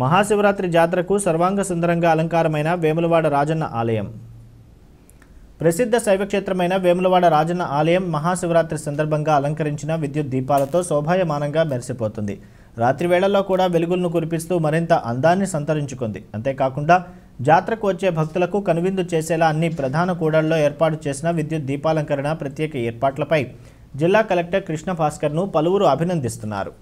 మహాశివరాత్రి జాతరకు సర్వాంగ సుందరంగా అలంకారమైన వేములవాడ రాజన్న ఆలయం ప్రసిద్ధ శైవక్షేత్రమైన వేములవాడ రాజన్న ఆలయం మహాశివరాత్రి సందర్భంగా అలంకరించిన విద్యుత్ దీపాలతో శోభాయమానంగా మెరిసిపోతుంది రాత్రి వేళల్లో కూడా వెలుగులను కురిపిస్తూ మరింత అందాన్ని సంతరించుకుంది అంతేకాకుండా జాతరకు వచ్చే భక్తులకు కనువిందు చేసేలా అన్ని ప్రధాన కూడళ్లలో ఏర్పాటు చేసిన విద్యుత్ దీపాలంకరణ ప్రత్యేక ఏర్పాట్లపై జిల్లా కలెక్టర్ కృష్ణ భాస్కర్ను పలువురు అభినందిస్తున్నారు